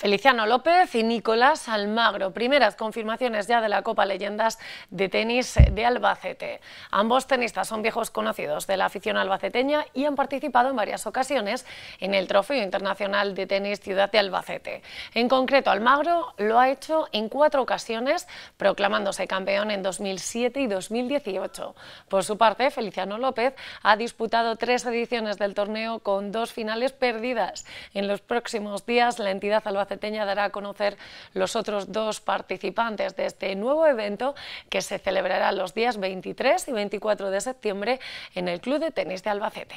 Feliciano López y Nicolás Almagro, primeras confirmaciones ya de la Copa Leyendas de Tenis de Albacete. Ambos tenistas son viejos conocidos de la afición albaceteña y han participado en varias ocasiones en el Trofeo Internacional de Tenis Ciudad de Albacete. En concreto, Almagro lo ha hecho en cuatro ocasiones, proclamándose campeón en 2007 y 2018. Por su parte, Feliciano López ha disputado tres ediciones del torneo con dos finales perdidas. En los próximos días, la entidad albaceteña albaceteña dará a conocer los otros dos participantes de este nuevo evento que se celebrará los días 23 y 24 de septiembre en el Club de Tenis de Albacete.